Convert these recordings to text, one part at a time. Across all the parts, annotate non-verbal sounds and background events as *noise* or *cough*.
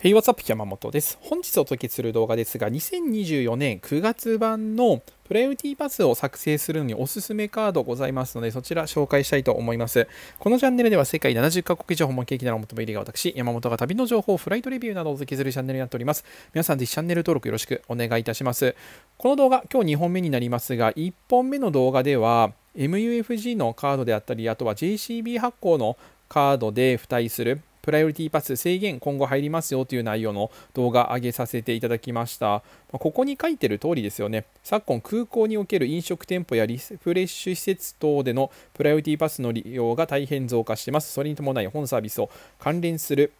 Hey, what's up? 山本です。本日お届けする動画ですが、2024年9月版のプライオリティパスを作成するのにおすすめカードございますので、そちら紹介したいと思います。このチャンネルでは世界70カ国以上訪問経験なら求め入りが私、山本が旅の情報、フライトレビューなどをお届けするチャンネルになっております。皆さんぜひチャンネル登録よろしくお願いいたします。この動画、今日2本目になりますが、1本目の動画では、MUFG のカードであったり、あとは JCB 発行のカードで付帯するプライオリティパス制限今後入りますよという内容の動画上げさせていただきました。ここに書いてる通りですよね。昨今空港における飲食店舗やリフレッシュ施設等でのプライオリティパスの利用が大変増加しています。それに伴い本サービスを関連する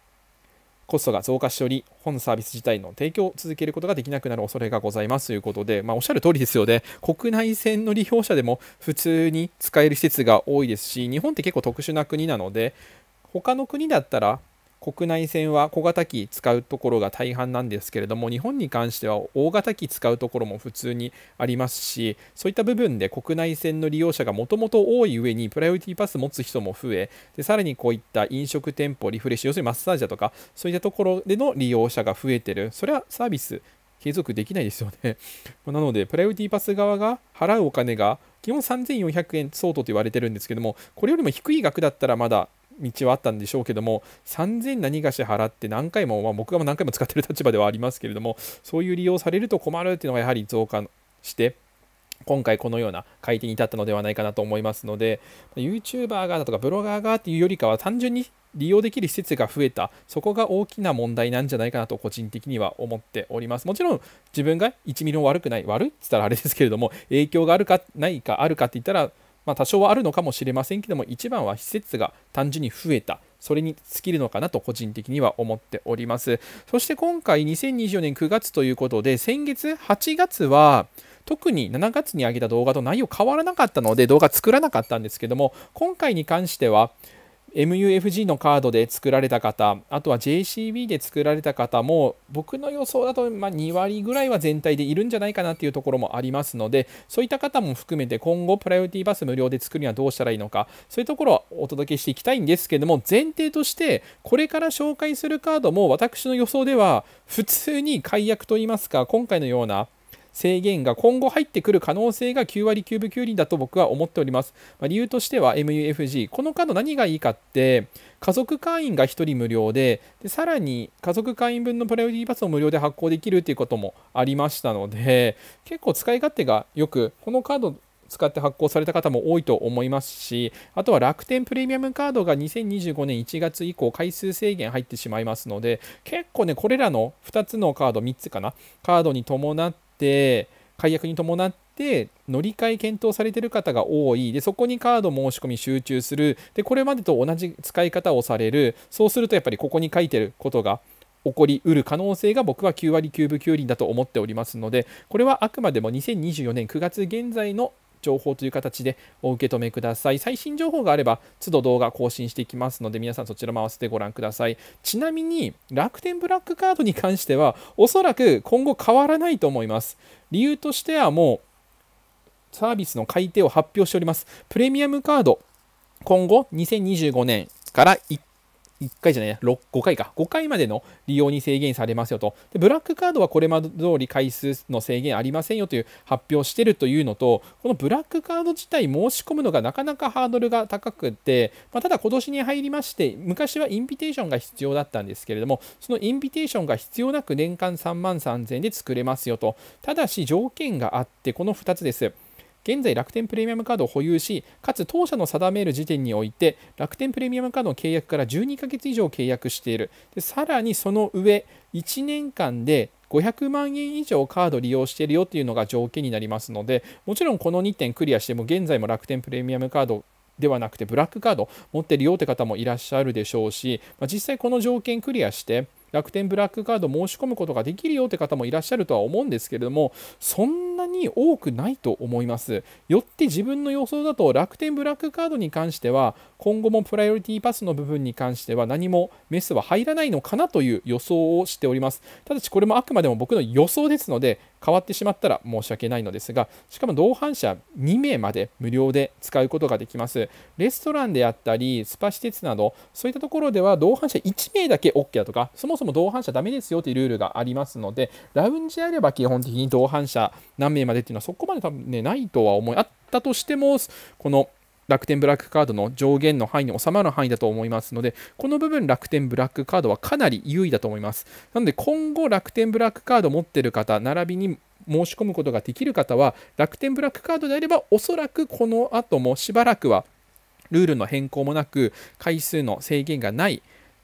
コストが増加しており、本サービス自体の提供を続けることができなくなる恐れがございますということで、まあ、おっしゃる通りですよね、国内線の利用者でも普通に使える施設が多いですし、日本って結構特殊な国なので、他の国だったら国内線は小型機使うところが大半なんですけれども日本に関しては大型機使うところも普通にありますしそういった部分で国内線の利用者がもともと多い上にプライオリティパス持つ人も増えでさらにこういった飲食店舗リフレッシュ要するにマッサージだとかそういったところでの利用者が増えてるそれはサービス継続できないですよね *laughs* なのでプライオリティパス側が払うお金が基本3400円相当と言われてるんですけどもこれよりも低い額だったらまだ道はあったんでしょうけども3000何がし払って何回も、まあ、僕が何回も使ってる立場ではありますけれどもそういう利用されると困るっていうのがやはり増加して今回このような改定に至ったのではないかなと思いますので YouTuber がだとかブロガーがっていうよりかは単純に利用できる施設が増えたそこが大きな問題なんじゃないかなと個人的には思っておりますもちろん自分が1ミリも悪くない悪いって言ったらあれですけれども影響があるかないかあるかって言ったらまあ、多少はあるのかもしれませんけども一番は施設が単純に増えたそれに尽きるのかなと個人的には思っておりますそして今回2024年9月ということで先月8月は特に7月に上げた動画と内容変わらなかったので動画作らなかったんですけども今回に関しては MUFG のカードで作られた方あとは JCB で作られた方も僕の予想だとま2割ぐらいは全体でいるんじゃないかなっていうところもありますのでそういった方も含めて今後プライオリティバス無料で作るにはどうしたらいいのかそういうところはお届けしていきたいんですけども前提としてこれから紹介するカードも私の予想では普通に解約といいますか今回のような制限が今後入ってくる可能性が9割9分9厘だと僕は思っております。まあ、理由としては MUFG、このカード何がいいかって、家族会員が1人無料でで、さらに家族会員分のプライオリティパスを無料で発行できるということもありましたので、結構使い勝手がよく、このカード使って発行された方も多いと思いますし、あとは楽天プレミアムカードが2025年1月以降回数制限入ってしまいますので、結構ね、これらの2つのカード、3つかな、カードに伴ってって解約に伴って乗り換え検討されてる方が多いでそこにカード申し込み集中するでこれまでと同じ使い方をされるそうするとやっぱりここに書いてることが起こりうる可能性が僕は9割9分9厘だと思っておりますのでこれはあくまでも2024年9月現在の情報という形でお受け止めください。最新情報があれば、都度動画更新していきますので、皆さんそちらも合わせてご覧ください。ちなみに、楽天ブラックカードに関しては、おそらく今後変わらないと思います。理由としてはもう、サービスの改定を発表しております。プレミアムカード、今後2025年から一1回じゃないや、6 5回か、5回までの利用に制限されますよと。でブラックカードはこれまで通り回数の制限ありませんよという発表してるというのと、このブラックカード自体申し込むのがなかなかハードルが高くて、まあ、ただ今年に入りまして、昔はインビテーションが必要だったんですけれども、そのインビテーションが必要なく年間3万3000円で作れますよと。ただし条件があって、この2つです。現在楽天プレミアムカードを保有し、かつ当社の定める時点において、楽天プレミアムカードの契約から12ヶ月以上契約している。でさらにその上、1年間で500万円以上カード利用しているよというのが条件になりますので、もちろんこの2点クリアしても、現在も楽天プレミアムカードではなくてブラックカード持ってるよって方もいらっしゃるでしょうし、まあ、実際この条件クリアして楽天ブラックカード申し込むことができるよって方もいらっしゃるとは思うんですけれども、そんなに多くないと思います。よって自分の予想だと楽天ブラックカードに関しては、今後もプライオリティパスの部分に関しては何もメスは入らないのかなという予想をしております。ただしこれもあくまでも僕の予想ですので、変わってしまったら申し訳ないのですがしかも同伴者2名まで無料で使うことができますレストランであったりスパ施設などそういったところでは同伴者1名だけ OK だとかそもそも同伴者ダメですよというルールがありますのでラウンジあれば基本的に同伴者何名までっていうのはそこまで多分ねないとは思いあったとしてもこの楽天ブラックカードの上限の範囲に収まる範囲だと思いますので、この部分楽天ブラックカードはかなり優位だと思います。なので今後楽天ブラックカード持ってる方、並びに申し込むことができる方は、楽天ブラックカードであれば、おそらくこの後もしばらくはルールの変更もなく、回数の制限がない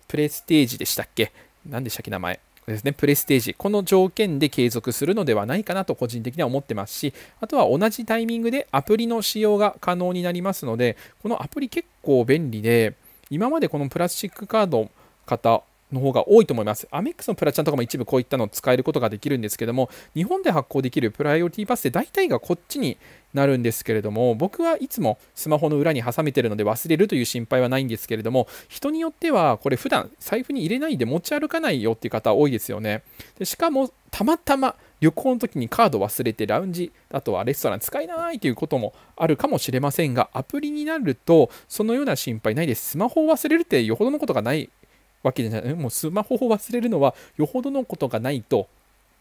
プレステージでしたっけ何でしたっけ名前。ですね、プレステージ、この条件で継続するのではないかなと個人的には思ってますし、あとは同じタイミングでアプリの使用が可能になりますので、このアプリ結構便利で、今までこのプラスチックカード方の方が多いと思います。アメックスのプラチナとかも一部こういったのを使えることができるんですけども、日本で発行できるプライオリティパスで大体がこっちになるんですけれども、僕はいつもスマホの裏に挟めてるので忘れるという心配はないんですけれども、人によってはこれ普段財布に入れないで持ち歩かないよっていう方多いですよね。でしかもたまたま旅行の時にカード忘れてラウンジあとはレストラン使えないということもあるかもしれませんがアプリになるとそのような心配ないですスマホを忘れるってよほどのことがないわけじゃないもうスマホを忘れるのはよほどのことがないと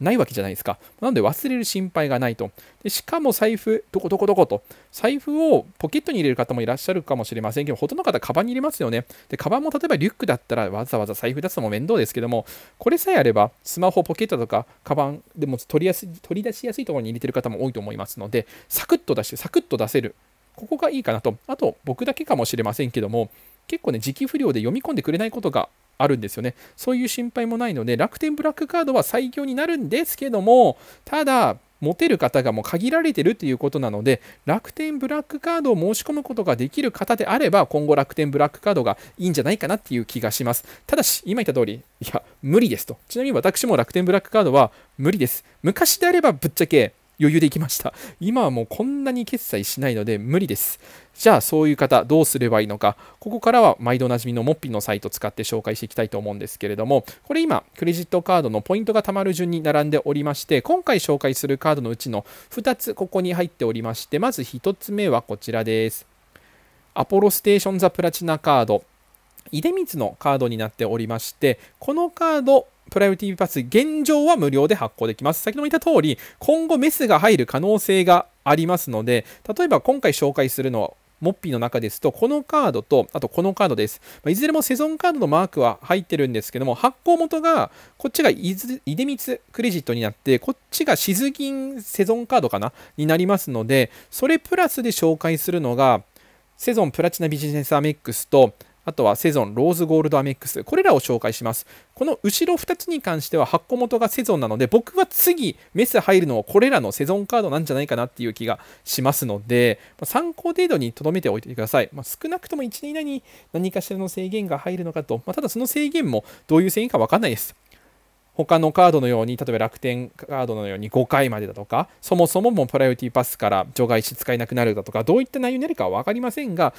ないわけじゃないですか。なので忘れる心配がないと。でしかも財布、どこどこどこと、財布をポケットに入れる方もいらっしゃるかもしれませんけど、ほとんどの方、カバンに入れますよね。で、カバンも例えばリュックだったらわざわざ財布出すのも面倒ですけども、これさえあれば、スマホ、ポケットとか、カバンでも取りやす取り出しやすいところに入れてる方も多いと思いますので、サクッと出して、サクッと出せる。ここがいいかなと。あと、僕だけかもしれませんけども、結構ね、時期不良で読み込んでくれないことがあるんですよね。そういう心配もないので、楽天ブラックカードは最強になるんですけども、ただ、持てる方がもう限られてるっていうことなので、楽天ブラックカードを申し込むことができる方であれば、今後楽天ブラックカードがいいんじゃないかなっていう気がします。ただし、今言った通り、いや、無理ですと。ちなみに私も楽天ブラックカードは無理です。昔であればぶっちゃけ、余裕で行きました。今はもうこんなに決済しないので無理です。じゃあそういう方どうすればいいのか、ここからは毎度おなじみのモッピーのサイト使って紹介していきたいと思うんですけれども、これ今、クレジットカードのポイントが貯まる順に並んでおりまして、今回紹介するカードのうちの2つここに入っておりまして、まず1つ目はこちらです。アポロステーション・ザ・プラチナカード。出光のカードになっておりまして、このカード、プライムティパス、現状は無料で発行できます。先ほども言った通り、今後メスが入る可能性がありますので、例えば今回紹介するのは、モッピーの中ですと、このカードと、あとこのカードです。まいずれもセゾンカードのマークは入ってるんですけども、発行元が、こっちが出光クレジットになって、こっちがシズギンセゾンカードかなになりますので、それプラスで紹介するのが、セゾンプラチナビジネスアメックスと、あとはセゾン、ローズゴールドアメックス、これらを紹介します。この後ろ2つに関しては発行元がセゾンなので、僕は次、メス入るのはこれらのセゾンカードなんじゃないかなっていう気がしますので、参考程度に留めておいてください。まあ、少なくとも1年以内に何かしらの制限が入るのかと、まあ、ただその制限もどういう制限か分かんないです。他のカードのように、例えば楽天カードのように5回までだとか、そもそももうプライオリティパスから除外し使えなくなるだとか、どういった内容になるかは分かりませんが、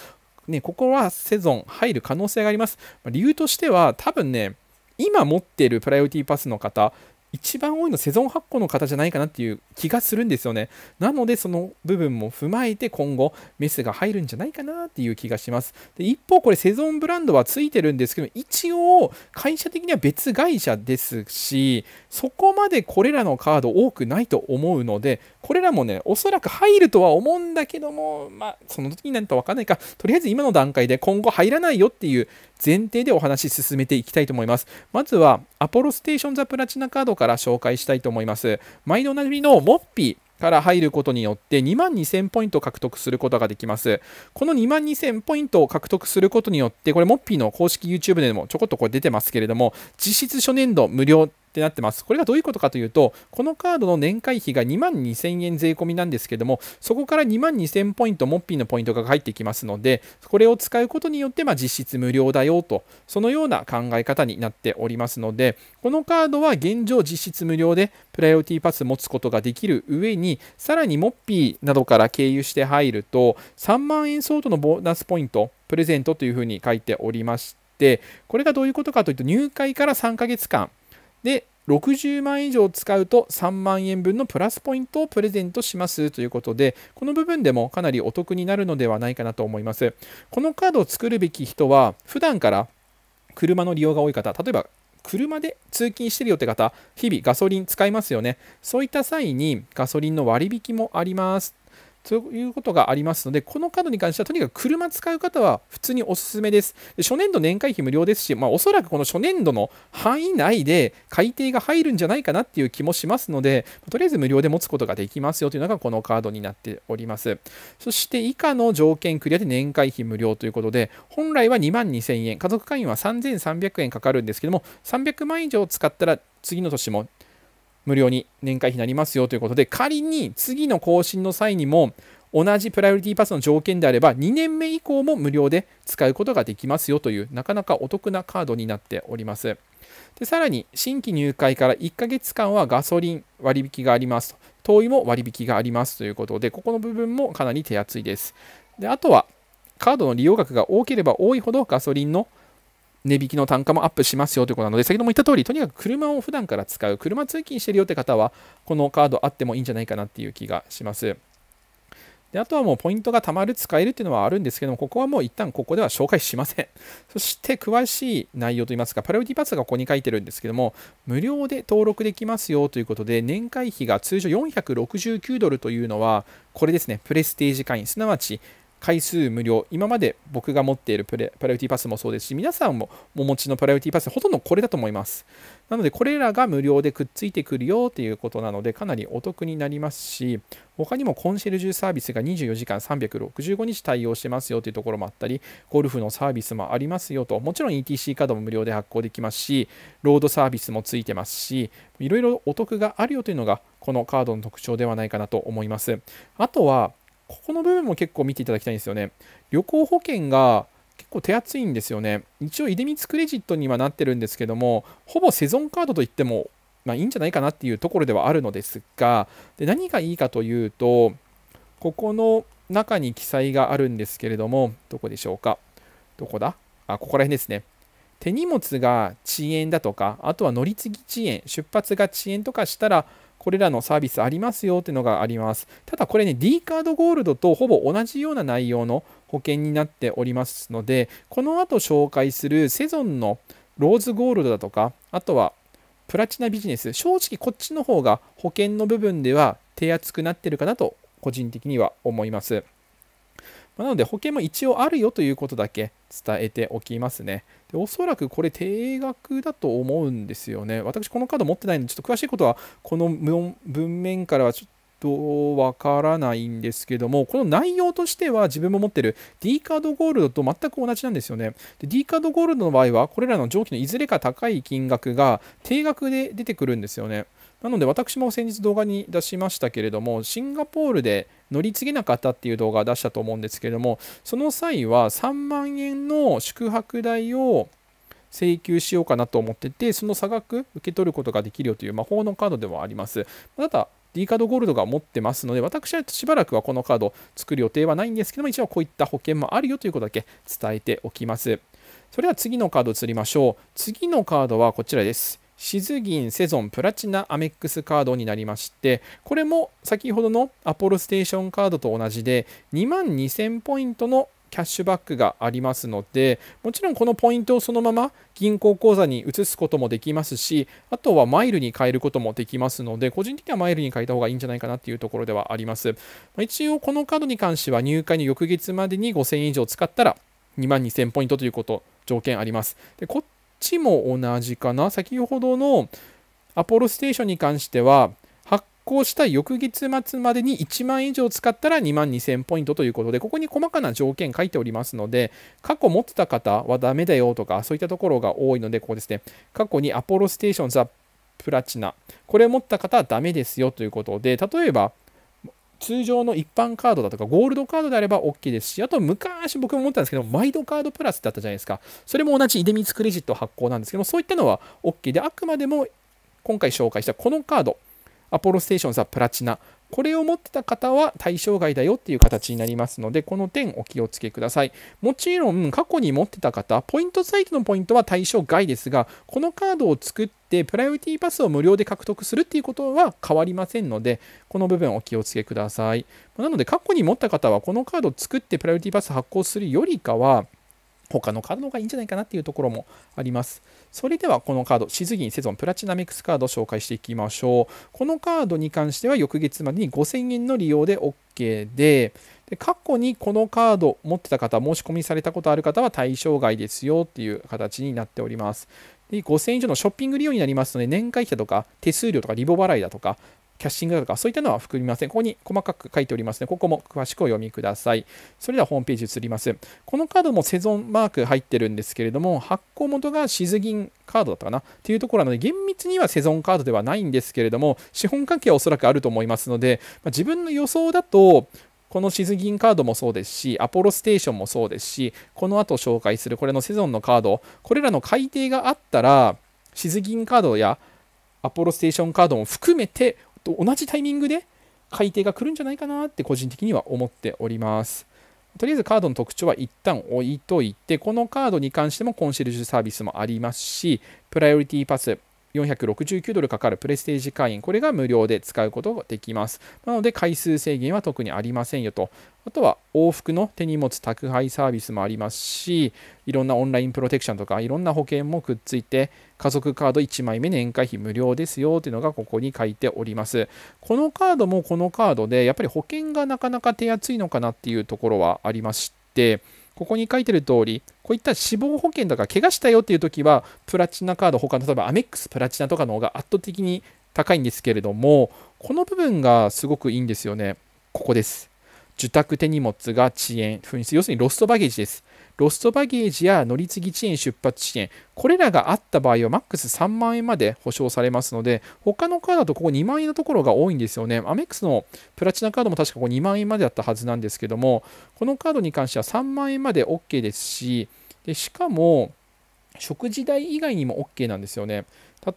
ね、ここはセゾン入る可能性があります。理由としては、多分ね、今持っているプライオリティパスの方、一番多いのセゾン発行の方じゃないかなっていう気がするんですよね。なので、その部分も踏まえて今後、メスが入るんじゃないかなっていう気がします。で一方、これセゾンブランドはついてるんですけど、一応、会社的には別会社ですし、そこまでこれらのカード多くないと思うので、これらもね、おそらく入るとは思うんだけども、まあ、その時になるとわかんないか、とりあえず今の段階で今後入らないよっていう前提でお話進めていきたいと思います。まずは、アポロステーション・ザ・プラチナカードからから紹介したいと思います。毎度おなじみのモッピーから入ることによって2万2000ポイントを獲得することができます。この2万2000ポイントを獲得することによって、これモッピーの公式 YouTube でもちょこっとこれ出てますけれども、実質初年度無料ってなってます。これがどういうことかというと、このカードの年会費が2万2000円税込みなんですけども、そこから2万2000ポイント、モッピーのポイントが入ってきますので、これを使うことによって、ま実質無料だよと、そのような考え方になっておりますので、このカードは現状実質無料で、プライオリティパス持つことができる上に、さらにモッピーなどから経由して入ると、3万円相当のボーナスポイント、プレゼントというふうに書いておりまして、これがどういうことかというと、入会から3ヶ月間、で60万以上使うと3万円分のプラスポイントをプレゼントしますということでこの部分でもかなりお得になるのではないかなと思いますこのカードを作るべき人は普段から車の利用が多い方例えば車で通勤してるよって方日々ガソリン使いますよねそういった際にガソリンの割引もありますということがありますので、このカードに関してはとにかく車使う方は普通におすすめです。で初年度年会費無料ですし、まあ、おそらくこの初年度の範囲内で改定が入るんじゃないかなっていう気もしますので、とりあえず無料で持つことができますよというのがこのカードになっております。そして以下の条件クリアで年会費無料ということで、本来は2万2000円、家族会員は3300円かかるんですけども、300万以上使ったら次の年も無料に年会費になりますよということで、仮に次の更新の際にも、同じプライオリティパスの条件であれば、2年目以降も無料で使うことができますよという、なかなかお得なカードになっております。でさらに、新規入会から1ヶ月間はガソリン割引がありますと、灯油も割引がありますということで、ここの部分もかなり手厚いです。であとは、カードの利用額が多ければ多いほどガソリンの値引きの単価もアップしますよということなので、先ほども言った通り、とにかく車を普段から使う、車通勤してるよって方は、このカードあってもいいんじゃないかなっていう気がします。であとはもうポイントが貯まる、使えるっていうのはあるんですけども、ここはもう一旦ここでは紹介しません。*laughs* そして詳しい内容といいますか、パラオティパスがここに書いてるんですけども、無料で登録できますよということで、年会費が通常469ドルというのは、これですね、プレステージ会員、すなわち回数無料、今まで僕が持っているプレプライオリティパスもそうですし、皆さんもお持ちのプライオリティパス、ほとんどこれだと思います。なので、これらが無料でくっついてくるよということなので、かなりお得になりますし、他にもコンシェルジュサービスが24時間365日対応してますよというところもあったり、ゴルフのサービスもありますよと、もちろん ETC カードも無料で発行できますし、ロードサービスもついてますし、いろいろお得があるよというのが、このカードの特徴ではないかなと思います。あとは、ここの部分も結構見ていただきたいんですよね。旅行保険が結構手厚いんですよね。一応、出光クレジットにはなってるんですけども、ほぼセゾンカードといっても、まあ、いいんじゃないかなっていうところではあるのですが、で何がいいかというと、ここの中に記載があるんですけれども、どこでしょうか。どこだあ、ここら辺ですね。手荷物が遅延だとか、あとは乗り継ぎ遅延、出発が遅延とかしたら、これらのサービスありますよっていうのがあります。ただこれね、D カードゴールドとほぼ同じような内容の保険になっておりますので、この後紹介するセゾンのローズゴールドだとか、あとはプラチナビジネス、正直こっちの方が保険の部分では手厚くなってるかなと個人的には思います。なので保険も一応あるよということだけ伝えておきますね。でおそらくこれ定額だと思うんですよね。私このカード持ってないのでちょっと詳しいことはこの文面からはちょっとわからないんですけどもこの内容としては自分も持ってる D カードゴールドと全く同じなんですよねで D カードゴールドの場合はこれらの上記のいずれか高い金額が定額で出てくるんですよねなので私も先日動画に出しましたけれども、シンガポールで乗り継げなかったっていう動画を出したと思うんですけれども、その際は3万円の宿泊代を請求しようかなと思ってて、その差額受け取ることができるよという魔法のカードでもあります。ただ、D カードゴールドが持ってますので、私はしばらくはこのカード作る予定はないんですけども、一応こういった保険もあるよということだけ伝えておきます。それでは次のカード移りましょう。次のカードはこちらです。シズギンセゾンプラチナアメックスカードになりましてこれも先ほどのアポロステーションカードと同じで2万2000ポイントのキャッシュバックがありますのでもちろんこのポイントをそのまま銀行口座に移すこともできますしあとはマイルに変えることもできますので個人的にはマイルに変えた方がいいんじゃないかなというところではあります一応このカードに関しては入会の翌月までに5000円以上使ったら2万2000ポイントということ条件ありますでこっちも同じかな。先ほどのアポロステーションに関しては、発行した翌月末までに1万以上使ったら2万2000ポイントということで、ここに細かな条件書いておりますので、過去持ってた方はダメだよとか、そういったところが多いので、ここですね、過去にアポロステーションザ・プラチナ、これ持った方はダメですよということで、例えば、通常の一般カードだとかゴールドカードであれば OK ですしあと昔僕も思ったんですけどマイドカードプラスってあったじゃないですかそれも同じ出光クレジット発行なんですけどもそういったのは OK であくまでも今回紹介したこのカードアポロステーションズはプラチナこれを持ってた方は対象外だよっていう形になりますので、この点お気をつけください。もちろん、過去に持ってた方、ポイントサイトのポイントは対象外ですが、このカードを作って、プライオリティパスを無料で獲得するっていうことは変わりませんので、この部分お気をつけください。なので、過去に持った方は、このカードを作ってプライオリティパス発行するよりかは、他のカードの方がいいんじゃないかなっていうところもあります。それではこのカード、しずぎんセゾンプラチナミックスカードを紹介していきましょう。このカードに関しては翌月までに5000円の利用で OK で、で過去にこのカード持ってた方、申し込みされたことある方は対象外ですよっていう形になっております。で5000円以上のショッピング利用になりますので、年会費だとか、手数料とか、リボ払いだとか、キャッシングだとか、そういったのは含みません。ここに細かく書いておりますの、ね、ここも詳しくお読みください。それではホームページ移ります。このカードもセゾンマーク入ってるんですけれども、発行元がシズギンカードだったかなっていうところなので、厳密にはセゾンカードではないんですけれども、資本関係はおそらくあると思いますので、まあ、自分の予想だと、このシズギンカードもそうですし、アポロステーションもそうですし、この後紹介するこれのセゾンのカード、これらの改定があったら、シズギンカードやアポロステーションカードも含めてと同じタイミングで改定が来るんじゃないかなって個人的には思っております。とりあえずカードの特徴は一旦置いといて、このカードに関してもコンシェルジュサービスもありますし、プライオリティパス、469ドルかかるプレステージ会員、これが無料で使うことができます。なので、回数制限は特にありませんよと。あとは、往復の手荷物宅配サービスもありますし、いろんなオンラインプロテクションとか、いろんな保険もくっついて、家族カード1枚目年会費無料ですよというのがここに書いております。このカードもこのカードで、やっぱり保険がなかなか手厚いのかなっていうところはありまして、ここに書いてる通り、こういった死亡保険とか怪我したよっていう時は、プラチナカード、他の例えばアメックスプラチナとかの方が圧倒的に高いんですけれども、この部分がすごくいいんですよね。ここです。受託手荷物が遅延、紛失、要するにロストバゲージです。ロストバゲージや乗り継ぎ遅延、出発遅延、これらがあった場合はマックス3万円まで保証されますので、他のカードだとここ2万円のところが多いんですよね。アメックスのプラチナカードも確かここ2万円までだったはずなんですけども、このカードに関しては3万円まで OK ですし、でしかも、食事代以外にも OK なんですよね。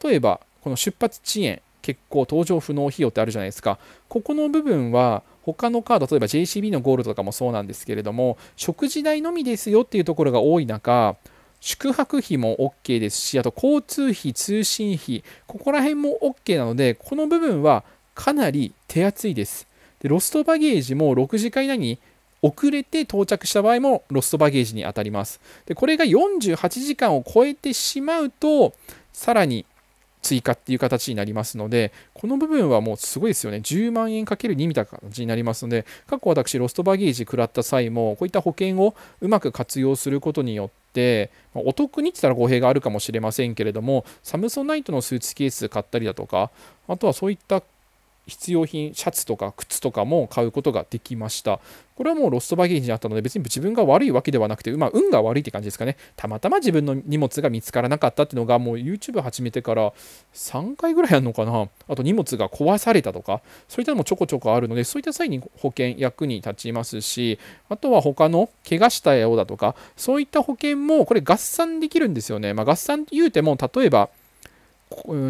例えば、この出発遅延、結構搭乗不能費用ってあるじゃないですか。ここの部分は他のカード例えば JCB のゴールドとかもそうなんですけれども食事代のみですよっていうところが多い中宿泊費も OK ですしあと交通費通信費ここら辺も OK なのでこの部分はかなり手厚いですでロストバゲージも6時間以内に遅れて到着した場合もロストバゲージに当たりますでこれが48時間を超えてしまうとさらに追加っていう形になりますので、この部分はもうすごいですよね。10万円かける2みたいな形になりますので、過去私、ロストバゲージ食らった際も、こういった保険をうまく活用することによって、まお得にって言ったら語弊があるかもしれませんけれども、サムソナイトのスーツケース買ったりだとか、あとはそういった必要品シャツとか靴とかも買うことができましたこれはもうロストバゲージだったので別に自分が悪いわけではなくて、まあ、運が悪いって感じですかねたまたま自分の荷物が見つからなかったっていうのがもう YouTube 始めてから3回ぐらいあるのかなあと荷物が壊されたとかそういったのもちょこちょこあるのでそういった際に保険役に立ちますしあとは他の怪我したようだとかそういった保険もこれ合算できるんですよね、まあ、合算言うても例えば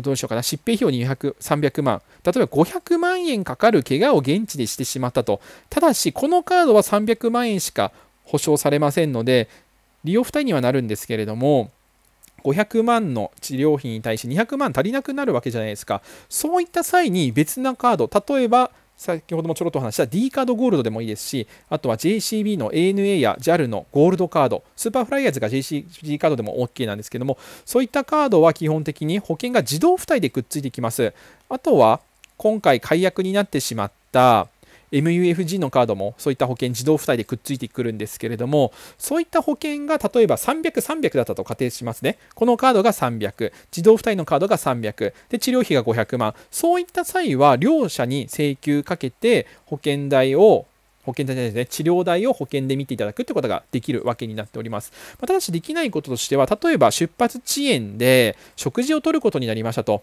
どうしようかな、疾病費用に200、300万、例えば500万円かかる怪我を現地でしてしまったと、ただし、このカードは300万円しか保証されませんので、利用負担にはなるんですけれども、500万の治療費に対して200万足りなくなるわけじゃないですか。そういった際に別なカード、例えば先ほどもちょろっとお話した D カードゴールドでもいいですし、あとは JCB の ANA や JAL のゴールドカード、スーパーフライヤーズが JCB カードでも OK なんですけども、そういったカードは基本的に保険が自動付帯でくっついてきます。あとは、今回解約になってしまった、MUFG のカードもそういった保険自動付帯でくっついてくるんですけれどもそういった保険が例えば300、300だったと仮定しますねこのカードが300自動付帯のカードが300で治療費が500万そういった際は両者に請求かけて保険代を保険代じゃないですね、治療代を保険で見ていただくってことができるわけになっております。まただしできないこととしては、例えば出発遅延で食事を取ることになりましたと。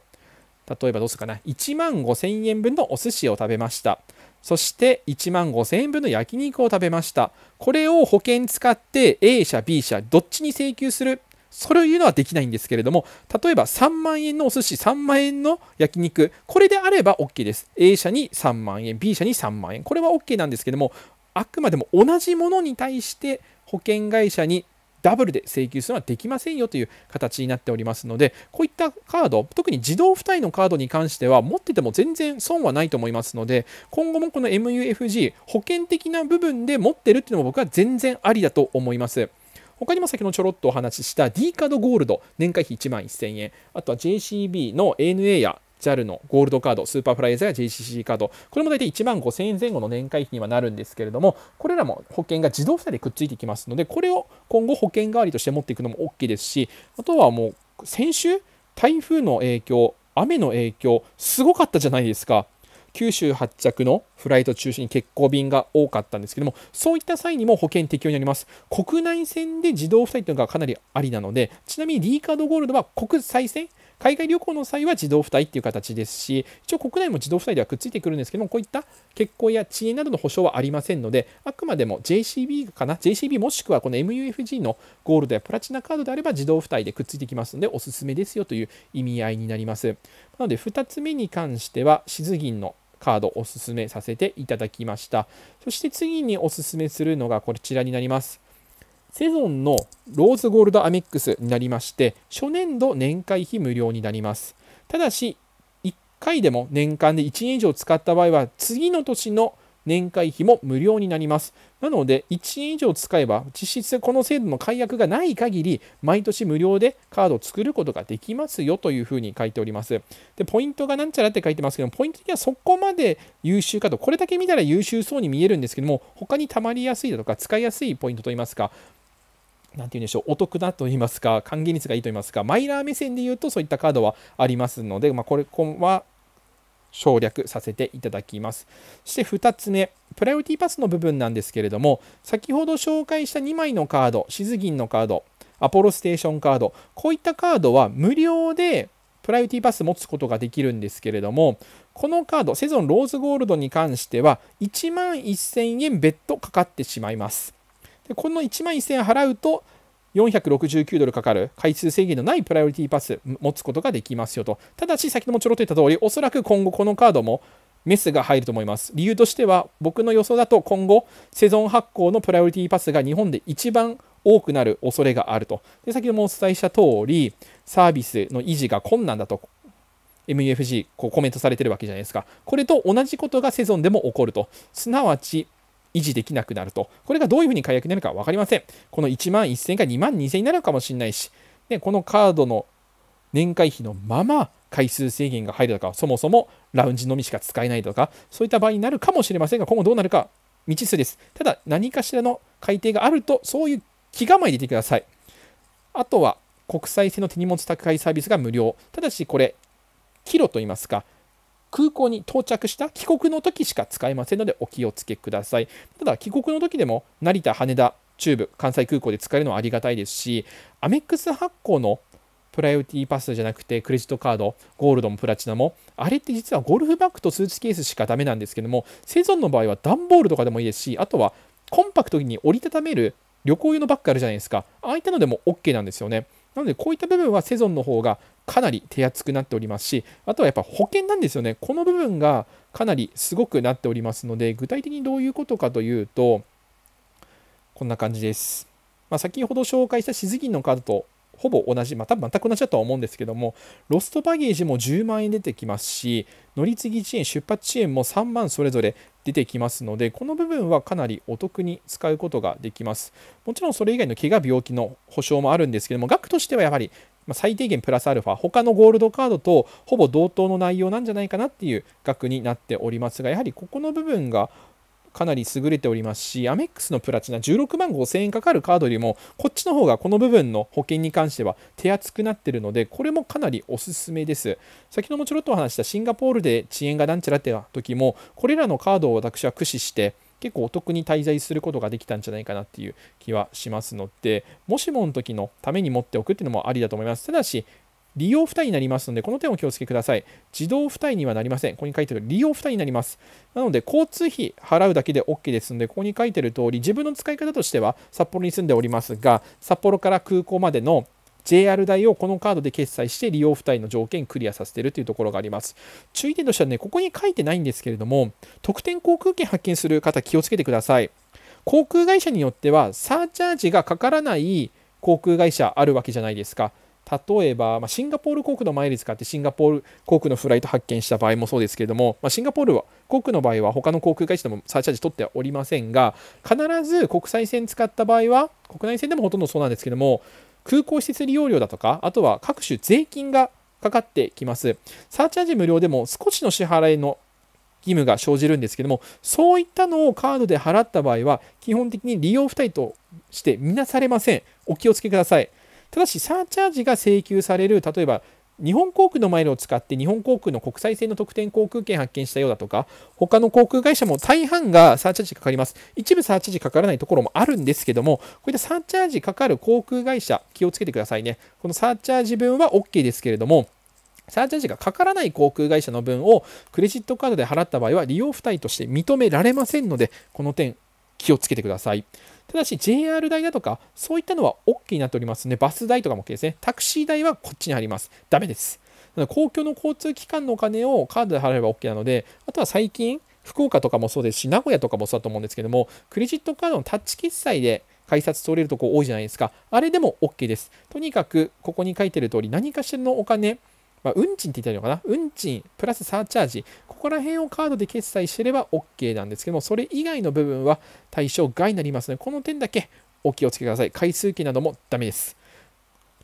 例えばどうするかな、1万5000円分のお寿司を食べました。そして1万5000円分の焼肉を食べましたこれを保険使って A 社 B 社どっちに請求するそれを言うのはできないんですけれども例えば3万円のお寿司3万円の焼肉これであれば OK です A 社に3万円 B 社に3万円これは OK なんですけどもあくまでも同じものに対して保険会社にダブルで請求するのはできませんよという形になっておりますのでこういったカード特に自動付帯のカードに関しては持ってても全然損はないと思いますので今後もこの MUFG 保険的な部分で持ってるっていうのも僕は全然ありだと思います。他にも先ほどちょろっとお話しした D カードゴールド、年会費1万1000円、あとは JCB の ANA や JAL のゴールドカード、スーパーフライザーや JCC カード、これも大体1万5000円前後の年会費にはなるんですけれども、これらも保険が自動車でくっついてきますので、これを今後保険代わりとして持っていくのも OK ですし、あとはもう先週、台風の影響、雨の影響、すごかったじゃないですか。九州発着のフライト中心に欠航便が多かったんですけども、そういった際にも保険適用になります。国内線で自動負帯というのがかなりありなので、ちなみに D カードゴールドは国際線、海外旅行の際は自動負債という形ですし、一応国内も自動負帯ではくっついてくるんですけども、こういった欠航や遅延などの保証はありませんので、あくまでも JCB かな、JCB もしくはこの MUFG のゴールドやプラチナカードであれば自動負帯でくっついてきますので、おすすめですよという意味合いになります。なので、2つ目に関しては、シ銀のカードおすすめさせていただきました。そして次におすすめするのがこちらになります。セゾンのローズゴールドアメックスになりまして、初年度年会費無料になります。ただし、1回でも年間で1年以上使った場合は、次の年の年会費も無料になります。なので、1年以上使えば、実質この制度の解約がない限り、毎年無料でカードを作ることができますよというふうに書いております。で、ポイントがなんちゃらって書いてますけど、ポイントにはそこまで優秀かと、これだけ見たら優秀そうに見えるんですけども、他に溜まりやすいだとか、使いやすいポイントといいますか、なていうんでしょう、お得だと言いますか、還元率がいいと言いますか、マイラー目線で言うと、そういったカードはありますので、まあ、これは省略させていただきます。そして2つ目、プライオリティパスの部分なんですけれども、先ほど紹介した2枚のカード、シズギンのカード、アポロステーションカード、こういったカードは無料でプライオリティパス持つことができるんですけれども、このカード、セゾンローズゴールドに関しては、1万1000円別途かかってしまいます。でこの1万1000円払うと、469ドルかかる回数制限のないプライオリティパス持つことができますよと。ただし、先ほどもちょろっと言った通り、おそらく今後このカードもメスが入ると思います。理由としては、僕の予想だと今後、セゾン発行のプライオリティパスが日本で一番多くなる恐れがあると。で先ほどもお伝えした通り、サービスの維持が困難だと MUFG こうコメントされてるわけじゃないですか。これと同じことがセゾンでも起こると。すなわち、維持できなくなると。これがどういうふうに解約になるか分かりません。この1万1000円が2万2000円になるかもしれないし、でこのカードの年会費のまま回数制限が入るとか、そもそもラウンジのみしか使えないとか、そういった場合になるかもしれませんが、今後どうなるか未知数です。ただ、何かしらの改定があると、そういう気構えでいてください。あとは、国際線の手荷物宅配サービスが無料。ただし、これ、キロといいますか、空港に到着した帰国の時しか使えませんのでお気をつけください。ただ帰国の時でも成田、羽田、中部、関西空港で使えるのはありがたいですし、アメックス発行のプライオリティパスじゃなくてクレジットカード、ゴールドもプラチナも、あれって実はゴルフバッグとスーツケースしかダメなんですけども、セゾンの場合は段ボールとかでもいいですし、あとはコンパクトに折りたためる旅行用のバッグあるじゃないですか、ああいったのでも OK なんですよね。なのでこういった部分はセゾンの方がかなり手厚くなっておりますし、あとはやっぱ保険なんですよね。この部分がかなりすごくなっておりますので、具体的にどういうことかというと、こんな感じです。まあ、先ほど紹介した静銀のカードとほぼ同じ、まあ、多分全く同じだとは思うんですけども、ロストバゲージも10万円出てきますし、乗り継ぎ遅延、出発遅延も3万それぞれ出てきますので、この部分はかなりお得に使うことができます。もちろんそれ以外の怪我、病気の保証もあるんですけども、額としてはやはりま最低限プラスアルファ他のゴールドカードとほぼ同等の内容なんじゃないかなっていう額になっておりますがやはりここの部分がかなり優れておりますしアメックスのプラチナ16万5000円かかるカードよりもこっちの方がこの部分の保険に関しては手厚くなってるのでこれもかなりおすすめです先ほどもちょろっとお話したシンガポールで遅延がなんちゃらってた時もこれらのカードを私は駆使して結構お得に滞在することができたんじゃないかなっていう気はしますので、もしもの時のために持っておくっていうのもありだと思います。ただし、利用付帯になりますので、この点を気をつけください。自動付帯にはなりません。ここに書いてある利用付帯になります。なので、交通費払うだけで OK ですので、ここに書いてある通り、自分の使い方としては、札幌に住んでおりますが、札幌から空港までの JR 代をこのカードで決済して利用付帯の条件クリアさせてるというところがあります。注意点としてはね、ここに書いてないんですけれども、特典航空券発券する方気をつけてください。航空会社によってはサーチャージがかからない航空会社あるわけじゃないですか。例えば、まあ、シンガポール航空のマイル使ってシンガポール航空のフライト発見した場合もそうですけれども、まあ、シンガポールは航空の場合は他の航空会社でもサーチャージ取っておりませんが必ず国際線使った場合は国内線でもほとんどそうなんですけども空港施設利用料だとか、あとは各種税金がかかってきます。サーチャージ無料でも少しの支払いの義務が生じるんですけども、そういったのをカードで払った場合は、基本的に利用付帯としてみなされません。お気をつけください。ただし、サーチャージが請求される、例えば日本航空のマイルを使って日本航空の国際線の特典航空券発券したようだとか他の航空会社も大半がサーチャージかかります一部サーチャージかからないところもあるんですけどもこういったサーチャージかかる航空会社気をつけてくださいねこのサーチャージ分は OK ですけれどもサーチャージがかからない航空会社の分をクレジットカードで払った場合は利用負担として認められませんのでこの点気をつけてください。ただし JR 代だとか、そういったのは OK になっておりますので、バス代とかも OK ですね。タクシー代はこっちにあります。ダメです。公共の交通機関のお金をカードで払えば OK なので、あとは最近、福岡とかもそうですし、名古屋とかもそうだと思うんですけども、クレジットカードのタッチ決済で改札通れるとこ多いじゃないですか。あれでも OK です。とにかく、ここに書いてる通り、何かしらのお金、まあ、運賃って言ったらいいのかな運賃プラスサーチャージ、ここら辺をカードで決済してれば OK なんですけども、それ以外の部分は対象外になりますので、この点だけお気をつけください。回数券などもダメです。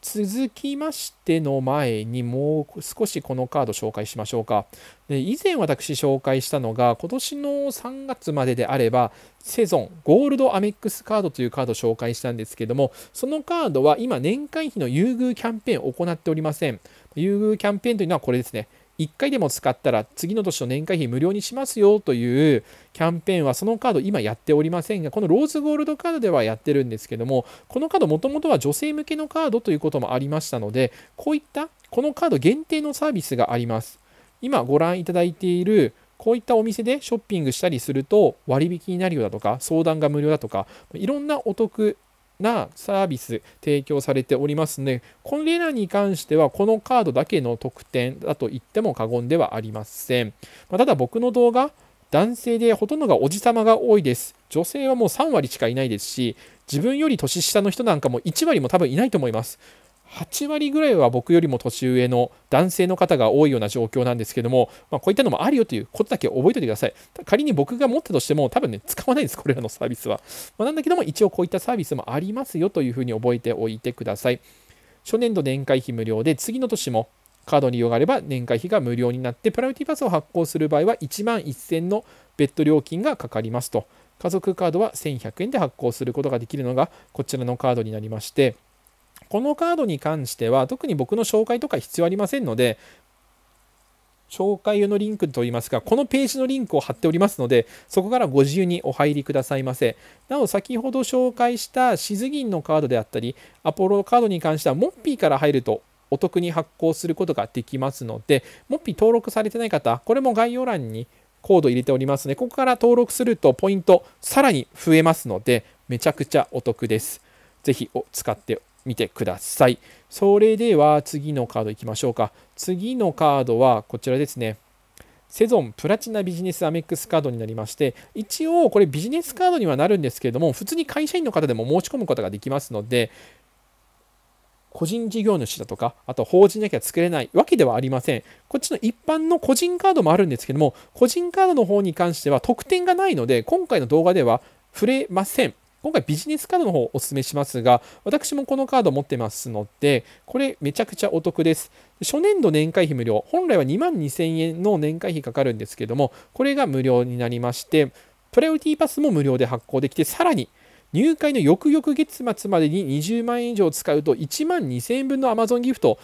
続きましての前にもう少しこのカード紹介しましょうか。で以前私紹介したのが今年の3月までであればセゾンゴールドアメックスカードというカードを紹介したんですけどもそのカードは今年会費の優遇キャンペーンを行っておりません。いうキャンペーンというのはこれですね。1回でも使ったら次の年の年会費無料にしますよというキャンペーンはそのカード今やっておりませんがこのローズゴールドカードではやってるんですけどもこのカードもともとは女性向けのカードということもありましたのでこういったこのカード限定のサービスがあります今ご覧いただいているこういったお店でショッピングしたりすると割引になるようだとか相談が無料だとかいろんなお得なサービス提供されておりますので、これらに関してはこのカードだけの特典だと言っても過言ではありません。まただ僕の動画、男性でほとんどがおじさまが多いです。女性はもう3割しかいないですし、自分より年下の人なんかも1割も多分いないと思います。8割ぐらいは僕よりも年上の男性の方が多いような状況なんですけども、まあ、こういったのもあるよということだけ覚えておいてください。仮に僕が持ったとしても、多分ね、使わないです、これらのサービスは。まあ、なんだけども、一応こういったサービスもありますよというふうに覚えておいてください。初年度年会費無料で、次の年もカードに用があれば年会費が無料になって、プライオリティパスを発行する場合は1万1000の別途料金がかかりますと。家族カードは1100円で発行することができるのがこちらのカードになりまして、このカードに関しては特に僕の紹介とか必要ありませんので紹介用のリンクといいますか、このページのリンクを貼っておりますので、そこからご自由にお入りくださいませ。なお、先ほど紹介したシズギンのカードであったり、アポロカードに関しては、モッピーから入るとお得に発行することができますので、モッピー登録されてない方、これも概要欄にコード入れておりますの、ね、で、ここから登録するとポイントさらに増えますので、めちゃくちゃお得です。ぜひ使ってみてください。それでは次のカードいきましょうか。次のカードはこちらですね。セゾンプラチナビジネスアメックスカードになりまして、一応これビジネスカードにはなるんですけれども、普通に会社員の方でも申し込むことができますので、個人事業主だとか、あと法人だけは作れないわけではありません。こっちの一般の個人カードもあるんですけども、個人カードの方に関しては特典がないので、今回の動画では触れません。今回ビジネスカードの方をお勧めしますが、私もこのカード持ってますので、これめちゃくちゃお得です。初年度年会費無料、本来は2万2000円の年会費かかるんですけども、これが無料になりまして、プライオリティパスも無料で発行できて、さらに入会の翌々月末までに20万円以上使うと1万2000円分の Amazon ギフト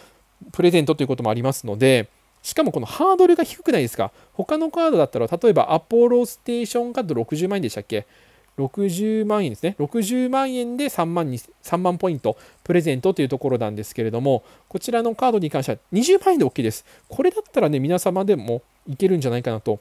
プレゼントということもありますので、しかもこのハードルが低くないですか他のカードだったら、例えばアポロステーションカード60万円でしたっけ60万円ですね60万円で3万 ,3 万ポイントプレゼントというところなんですけれどもこちらのカードに関しては20万円で OK ですこれだったらね皆様でもいけるんじゃないかなと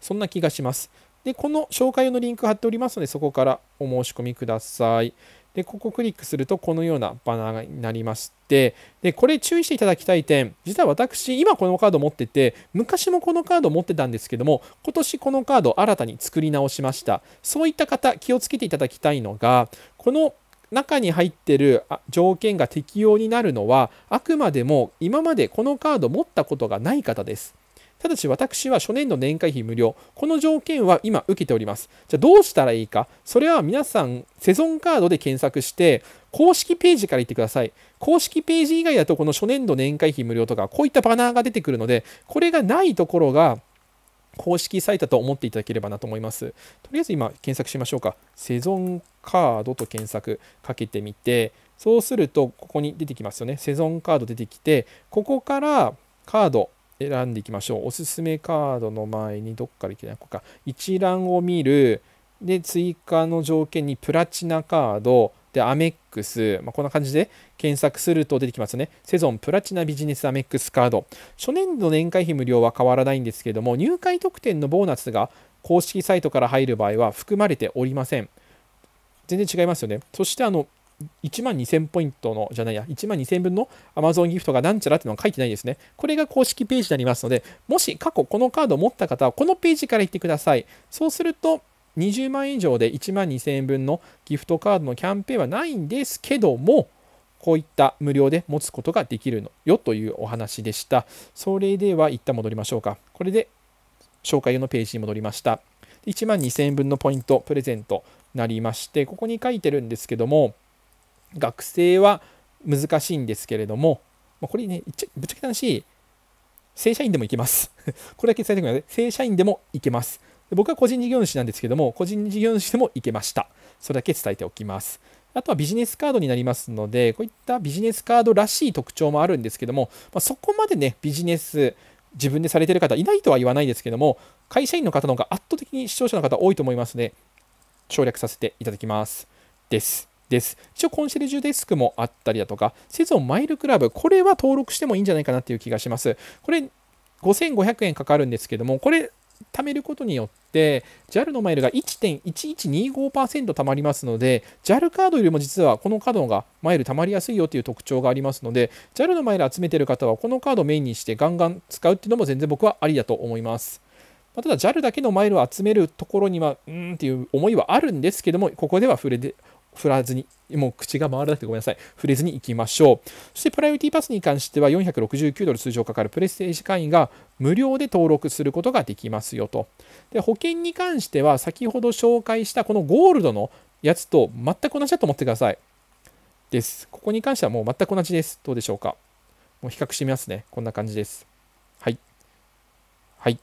そんな気がしますでこの紹介用のリンク貼っておりますのでそこからお申し込みくださいで、ここをクリックするとこのようなバナーになりまして、で、これ注意していただきたい点、実は私、今このカード持ってて、昔もこのカード持ってたんですけども、今年このカード新たに作り直しました。そういった方、気をつけていただきたいのが、この中に入ってる条件が適用になるのはあくまでも今までこのカード持ったことがない方です。ただし私は初年度年会費無料。この条件は今受けております。じゃあどうしたらいいか。それは皆さん、セゾンカードで検索して、公式ページから行ってください。公式ページ以外だと、この初年度年会費無料とか、こういったバナーが出てくるので、これがないところが、公式サイトと思っていただければなと思います。とりあえず今検索しましょうか。セゾンカードと検索かけてみて、そうするとここに出てきますよね。セゾンカード出てきて、ここからカード選んでいきましょう。おすすめカードの前にどっから行けないか。一覧を見る。で、追加の条件にプラチナカード。で、アメックス。まあ、こんな感じで検索すると出てきますね。セゾンプラチナビジネスアメックスカード。初年度年会費無料は変わらないんですけども、入会特典のボーナスが公式サイトから入る場合は含まれておりません。全然違いますよね。そしてあの1万2000ポイントの、じゃないや、1万2000分の Amazon ギフトがなんちゃらっていうのは書いてないですね。これが公式ページになりますので、もし過去このカードを持った方は、このページから行ってください。そうすると、20万以上で1万2000円分のギフトカードのキャンペーンはないんですけども、こういった無料で持つことができるのよというお話でした。それでは一旦戻りましょうか。これで紹介用のページに戻りました。1万2000円分のポイント、プレゼントなりまして、ここに書いてるんですけども、学生は難しいんですけれども、まこれね、ぶっちゃけた話、正社員でもいけます *laughs* これだけ伝えてください。正社員でもいけます。僕は個人事業主なんですけども、個人事業主でもいけました。それだけ伝えておきます。あとはビジネスカードになりますので、こういったビジネスカードらしい特徴もあるんですけども、まあ、そこまでね、ビジネス、自分でされてる方いないとは言わないですけども、会社員の方の方が圧倒的に視聴者の方多いと思いますので、省略させていただきます。です。です。一応コンシェルジュデスクもあったりだとか、セゾンマイルクラブ、これは登録してもいいんじゃないかなっていう気がします。これ5500円かかるんですけども、これ貯めることによって JAL のマイルが1.1125%貯まりますので JAL カードよりも実はこのカードがマイル貯まりやすいよという特徴がありますので JAL のマイル集めている方はこのカードをメインにしてガンガン使うっていうのも全然僕はありだと思います。ただ JAL だけのマイルを集めるところにはうーんっていう思いはあるんですけどもここでは触れて振らずに、もう口が回らなくてごめんなさい。触れずに行きましょう。そしてプライオリティパスに関しては469ドル通常かかるプレステージ会員が無料で登録することができますよと。で、保険に関しては先ほど紹介したこのゴールドのやつと全く同じだと思ってください。です。ここに関してはもう全く同じです。どうでしょうか。もう比較してみますね。こんな感じです。はい。はい。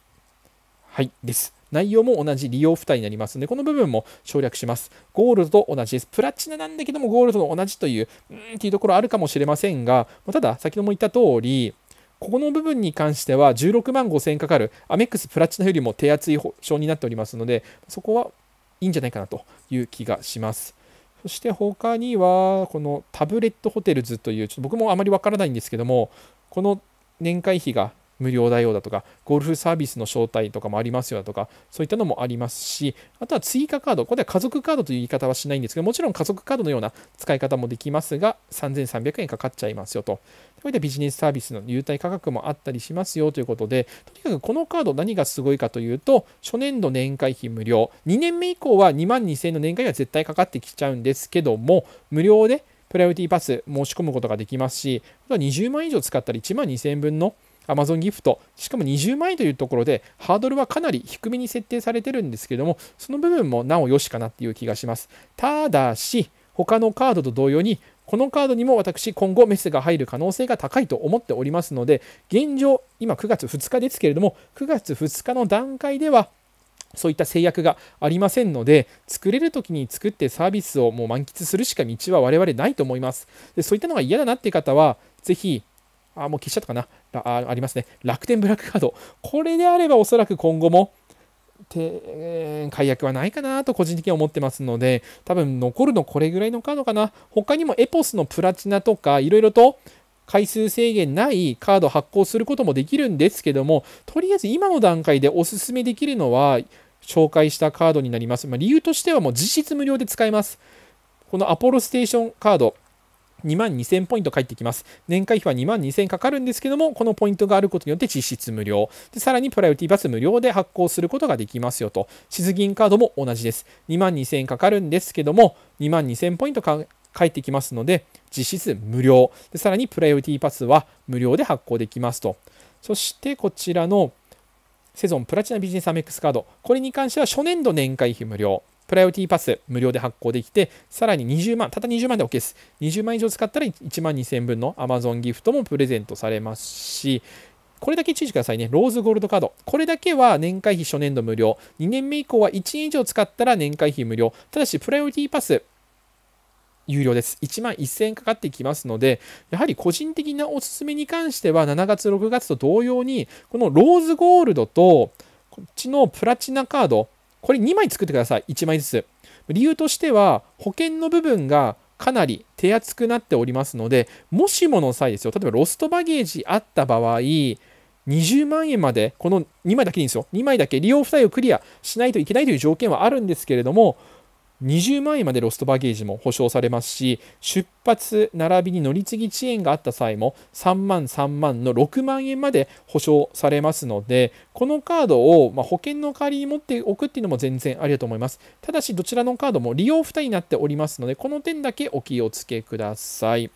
はい。です。内容も同じ利用負担になりますので、この部分も省略します。ゴールドと同じです。プラチナなんだけども、ゴールドと同じという、うーんっていうところあるかもしれませんが、ただ、先ほども言った通り、ここの部分に関しては16万5000円かかる、アメックスプラチナよりも手厚い保証になっておりますので、そこはいいんじゃないかなという気がします。そして他には、このタブレットホテルズという、ちょっと僕もあまりわからないんですけども、この年会費が無料だよだとか、ゴルフサービスの招待とかもありますよだとか、そういったのもありますし、あとは追加カード、これは家族カードという言い方はしないんですけど、もちろん家族カードのような使い方もできますが、3300円かかっちゃいますよと。こういったビジネスサービスの優待価格もあったりしますよということで、とにかくこのカード何がすごいかというと、初年度年会費無料、2年目以降は2万2000円の年会費は絶対かかってきちゃうんですけども、無料でプライオリティパス申し込むことができますし、あとは20万以上使ったら1万2000円分の Amazon ギフト、しかも20万円というところで、ハードルはかなり低めに設定されてるんですけども、その部分もなお良しかなっていう気がします。ただし、他のカードと同様に、このカードにも私、今後メスが入る可能性が高いと思っておりますので、現状、今9月2日ですけれども、9月2日の段階では、そういった制約がありませんので、作れる時に作ってサービスをもう満喫するしか道は我々ないと思います。でそういったのが嫌だなっていう方は、ぜひ、あ、もう消しちゃったかな。あありますね、楽天ブラックカード、これであればおそらく今後も、えー、解約はないかなと個人的には思ってますので、多分残るのこれぐらいのカードかな。他にもエポスのプラチナとか、いろいろと回数制限ないカード発行することもできるんですけども、とりあえず今の段階でおすすめできるのは、紹介したカードになります。まあ、理由としてはもう実質無料で使えます。このアポロステーションカード、2万2000ポイント返ってきます。年会費は2万2000かかるんですけども、このポイントがあることによって実質無料。でさらにプライオリティバス無料で発行することができますよと。シズ銀カードも同じです。2万2000円かかるんですけども、2万2000ポイント返ってきますので、実質無料。でさらにプライオリティパスは無料で発行できますと。そしてこちらのセゾンプラチナビジネスアメックスカード。これに関しては初年度年会費無料。プライオリティパス無料で発行できて、さらに20万、たった20万で OK です。20万以上使ったら1万2000分の Amazon ギフトもプレゼントされますし、これだけ注意してくださいね。ローズゴールドカード。これだけは年会費初年度無料。2年目以降は1年以上使ったら年会費無料。ただし、プライオリティパス、有料です。1万1000円かかってきますので、やはり個人的なおすすめに関しては、7月、6月と同様に、このローズゴールドと、こっちのプラチナカード、これ2枚作ってください。1枚ずつ。理由としては、保険の部分がかなり手厚くなっておりますので、もしもの際ですよ、例えばロストバゲージあった場合、20万円まで、この2枚だけでいいんですよ。2枚だけ利用負債をクリアしないといけないという条件はあるんですけれども、20万円までロストバゲージも保証されますし出発並びに乗り継ぎ遅延があった際も3万3万の6万円まで保証されますのでこのカードを、ま保険の代わりに持っておくっていうのも全然ありだと思いますただしどちらのカードも利用負担になっておりますのでこの点だけお気をつけください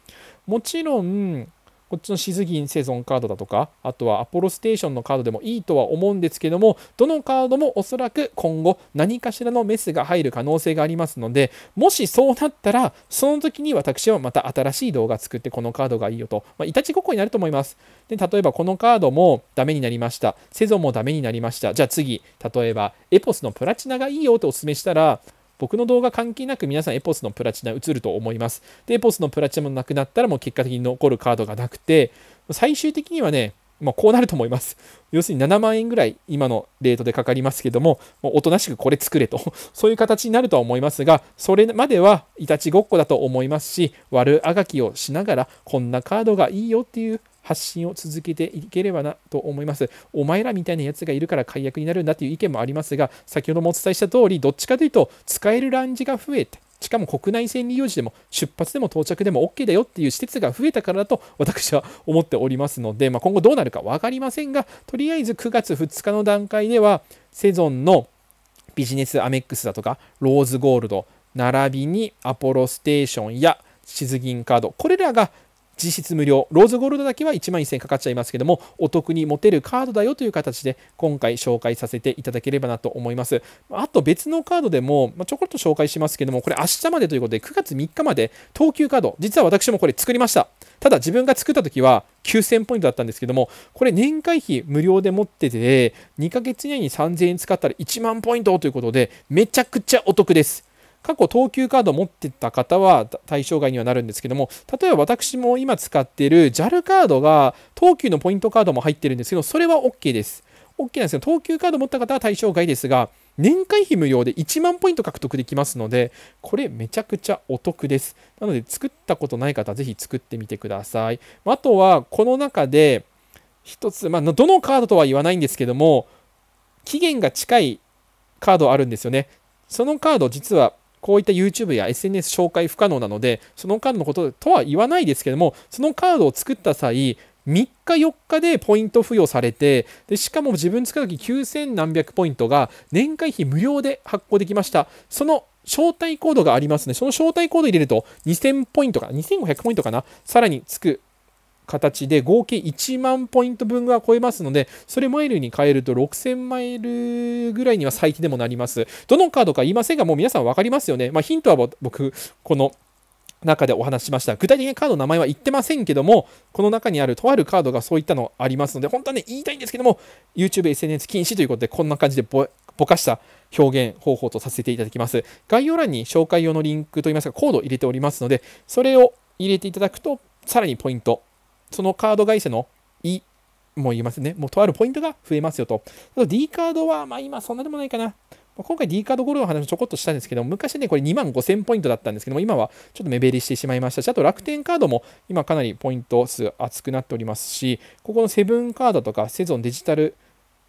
もちろんこっちのシズギンセゾンカードだとか、あとはアポロステーションのカードでもいいとは思うんですけども、どのカードもおそらく今後何かしらのメスが入る可能性がありますので、もしそうなったら、その時に私はまた新しい動画作ってこのカードがいいよと、まあ、いたちごっこになると思います。で、例えばこのカードもダメになりました。セゾンもダメになりました。じゃあ次、例えばエポスのプラチナがいいよとおお勧めしたら、僕の動画関係なく皆さんエポスのプラチナ映ると思います。で、エポスのプラチナもなくなったらもう結果的に残るカードがなくて、最終的にはね、もうこうなると思います。要するに7万円ぐらい今のレートでかかりますけども、もうおとなしくこれ作れと、*laughs* そういう形になるとは思いますが、それまではいたちごっこだと思いますし、悪あがきをしながら、こんなカードがいいよっていう発信を続けていければなと思います。お前らみたいなやつがいるから解約になるんだという意見もありますが、先ほどもお伝えした通り、どっちかというと、使えるランジが増えて、しかも国内線利用時でも出発でも到着でも OK だよっていう施設が増えたからだと私は思っておりますので、まあ、今後どうなるか分かりませんがとりあえず9月2日の段階ではセゾンのビジネスアメックスだとかローズゴールド並びにアポロステーションやズギ銀カードこれらが実質無料ローズゴールドだけは1万1000円かかっちゃいますけどもお得に持てるカードだよという形で今回紹介させていただければなと思いますあと別のカードでも、まちょこっと紹介しますけどもこれ明日までということで9月3日まで東急カード実は私もこれ作りましたただ自分が作った時は9000ポイントだったんですけどもこれ年会費無料で持ってて2ヶ月以内に3000円使ったら1万ポイントということでめちゃくちゃお得です過去等級カードを持ってた方は対象外にはなるんですけども、例えば私も今使っている JAL カードが等級のポイントカードも入ってるんですけど、それは OK です。OK なんですけど、等級カード持った方は対象外ですが、年会費無料で1万ポイント獲得できますので、これめちゃくちゃお得です。なので、作ったことない方、ぜひ作ってみてください。あとは、この中で、一つ、まあ、どのカードとは言わないんですけども、期限が近いカードあるんですよね。そのカード、実はこういった YouTube や SNS 紹介不可能なので、そのカードのこととは言わないですけども、そのカードを作った際、3日4日でポイント付与されて、でしかも自分使うとき9000何百ポイントが年会費無料で発行できました。その招待コードがありますね。その招待コード入れると2000ポイントか、2500ポイントかな、さらにつく形で合計1万ポイント分が超えますので、それマイルに変えると6000マイルぐらいには最低でもなります。どのカードか言いませんが、もう皆さん分かりますよね。まあ、ヒントは僕、この中でお話ししました。具体的にカードの名前は言ってませんけども、この中にあるとあるカードがそういったのありますので、本当はね、言いたいんですけども、YouTube、SNS 禁止ということで、こんな感じでぼぼかした表現方法とさせていただきます。概要欄に紹介用のリンクといいますか、コードを入れておりますので、それを入れていただくと、さらにポイントそのカード会社のいも言いますね。もうとあるポイントが増えますよと。D カードは、まあ今そんなでもないかな。今回 D カードゴールの話をちょこっとしたんですけど昔ね、これ2万5000ポイントだったんですけども、今はちょっと目減りしてしまいましたし、あと楽天カードも今かなりポイント数厚くなっておりますし、ここのセブンカードとかセゾンデジタル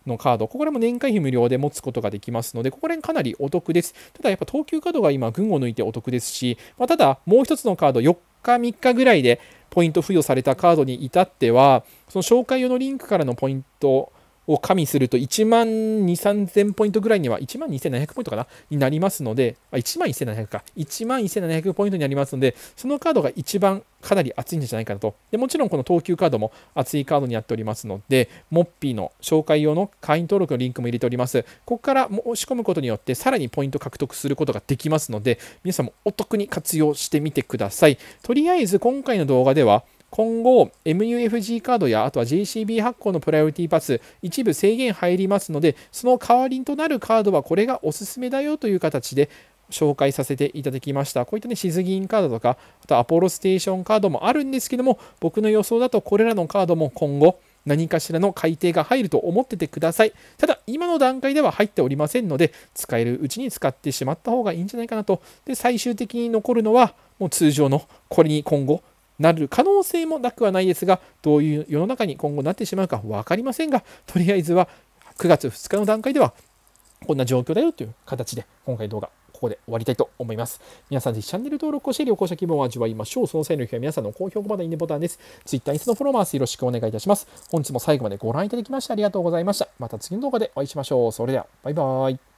のカード、これも年会費無料で持つことができますので、ここら辺かなりお得です。ただやっぱ東急カードが今、群を抜いてお得ですし、まあ、ただもう一つのカード、4日、3日ぐらいでポイント付与されたカードに至っては、その紹介用のリンクからのポイント、を加味すると1万2、3000ポイントぐらいには、1万2700ポイントかなになりますので、1万1700か、1万1700ポイントになりますので、そのカードが一番かなり熱いんじゃないかなと。でもちろんこの投球カードも熱いカードになっておりますので、モッピーの紹介用の会員登録のリンクも入れております。ここから申し込むことによって、さらにポイント獲得することができますので、皆さんもお得に活用してみてください。とりあえず今回の動画では、今後、MUFG カードやあとは JCB 発行のプライオリティパス、一部制限入りますので、その代わりとなるカードはこれがおすすめだよという形で紹介させていただきました。こういったね、シズギンカードとか、あとアポロステーションカードもあるんですけども、僕の予想だとこれらのカードも今後、何かしらの改定が入ると思っててください。ただ、今の段階では入っておりませんので、使えるうちに使ってしまった方がいいんじゃないかなと。で、最終的に残るのは、もう通常の、これに今後、なる可能性もなくはないですが、どういう世の中に今後なってしまうか分かりませんが、とりあえずは9月2日の段階では、こんな状況だよという形で、今回の動画、ここで終わりたいと思います。皆さんぜひチャンネル登録をして旅行者気分を味わいましょう。その際の日は皆さんの高評価までいいねボタンです。Twitter、いつのフォロワーよろしくお願いいたします。本日も最後までご覧いただきましてありがとうございました。また次の動画でお会いしましょう。それでは、バイバーイ。